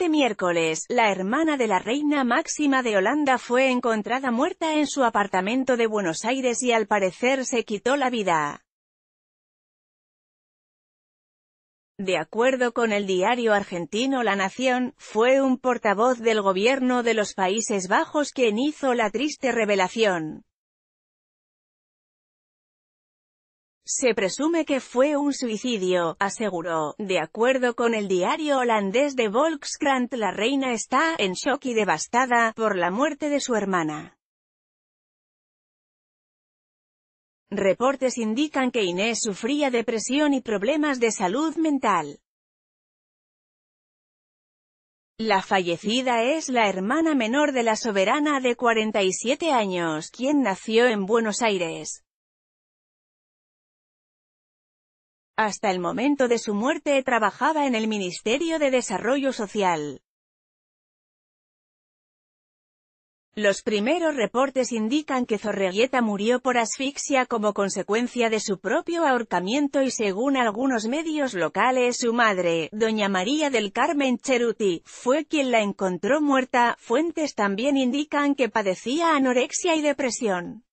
Este miércoles, la hermana de la reina máxima de Holanda fue encontrada muerta en su apartamento de Buenos Aires y al parecer se quitó la vida. De acuerdo con el diario argentino La Nación, fue un portavoz del gobierno de los Países Bajos quien hizo la triste revelación. Se presume que fue un suicidio, aseguró. De acuerdo con el diario holandés de Volkskrant la reina está en shock y devastada por la muerte de su hermana. Reportes indican que Inés sufría depresión y problemas de salud mental. La fallecida es la hermana menor de la soberana de 47 años, quien nació en Buenos Aires. Hasta el momento de su muerte trabajaba en el Ministerio de Desarrollo Social. Los primeros reportes indican que Zorreguieta murió por asfixia como consecuencia de su propio ahorcamiento y según algunos medios locales su madre, doña María del Carmen Cheruti, fue quien la encontró muerta. Fuentes también indican que padecía anorexia y depresión.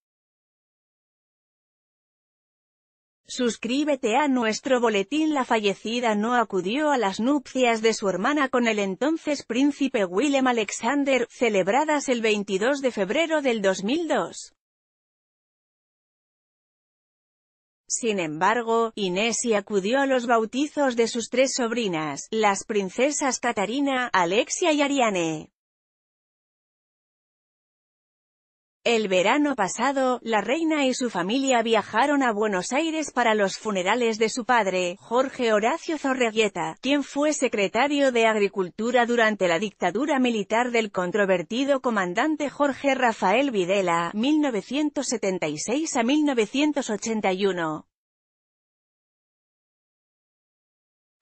Suscríbete a nuestro boletín La fallecida no acudió a las nupcias de su hermana con el entonces príncipe Willem Alexander, celebradas el 22 de febrero del 2002. Sin embargo, Inés y acudió a los bautizos de sus tres sobrinas, las princesas Catarina, Alexia y Ariane. El verano pasado, la reina y su familia viajaron a Buenos Aires para los funerales de su padre, Jorge Horacio Zorregueta, quien fue secretario de Agricultura durante la dictadura militar del controvertido comandante Jorge Rafael Videla, 1976 a 1981.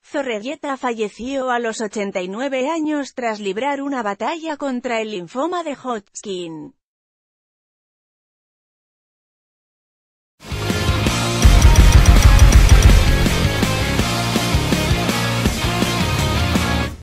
Zorregueta falleció a los 89 años tras librar una batalla contra el linfoma de Hodgkin.